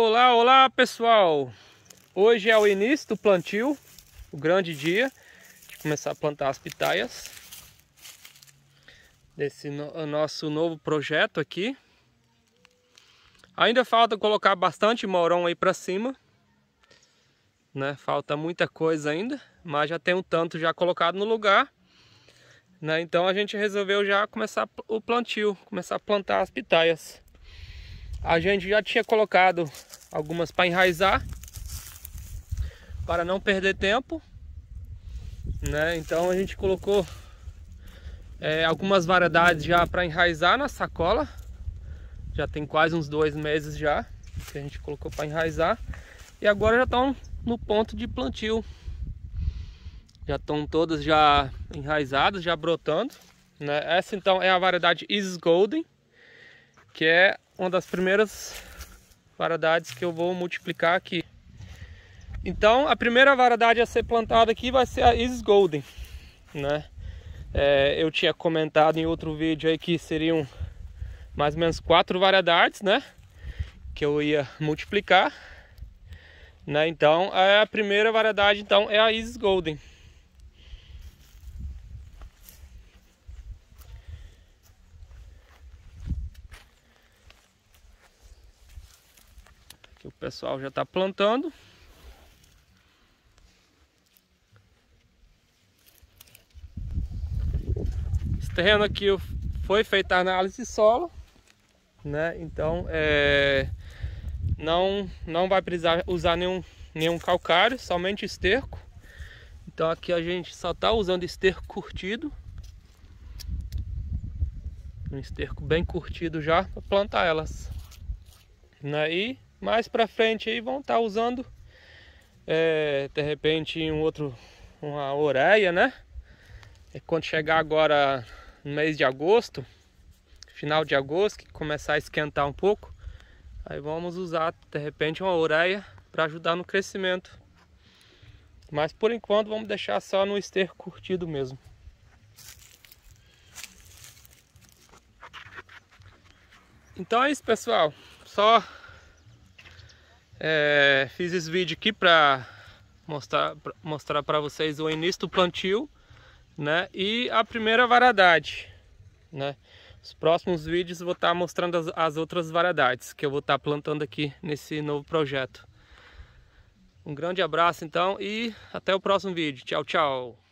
Olá, olá pessoal! Hoje é o início do plantio, o grande dia de começar a plantar as pitaias desse no nosso novo projeto aqui. Ainda falta colocar bastante morão aí para cima, né? Falta muita coisa ainda, mas já tem um tanto já colocado no lugar, né? Então a gente resolveu já começar o plantio, começar a plantar as pitaias a gente já tinha colocado algumas para enraizar para não perder tempo né então a gente colocou é, algumas variedades já para enraizar na sacola já tem quase uns dois meses já que a gente colocou para enraizar e agora já estão no ponto de plantio já estão todas já enraizadas já brotando né? essa então é a variedade Is Golden que é uma das primeiras variedades que eu vou multiplicar aqui. Então, a primeira variedade a ser plantada aqui vai ser a Isis Golden, né? É, eu tinha comentado em outro vídeo aí que seriam mais ou menos quatro variedades, né? Que eu ia multiplicar, né? Então, é a primeira variedade então é a Isis Golden. o pessoal já está plantando. Esse terreno aqui foi feita a análise de solo, né? Então é, não, não vai precisar usar nenhum, nenhum calcário, somente esterco. Então aqui a gente só está usando esterco curtido. Um esterco bem curtido já para plantar elas. Né? E mais para frente aí vão estar tá usando é, de repente um outro uma oreia, né? E é, quando chegar agora no mês de agosto, final de agosto, que começar a esquentar um pouco, aí vamos usar de repente uma oreia para ajudar no crescimento. Mas por enquanto vamos deixar só no esterco curtido mesmo. Então é isso pessoal, só é, fiz esse vídeo aqui para mostrar mostrar para vocês o início do plantio, né? E a primeira variedade, né? Os próximos vídeos vou estar tá mostrando as, as, outras variedades que eu vou estar tá plantando aqui nesse novo projeto. Um grande abraço então e até o próximo vídeo. Tchau, tchau.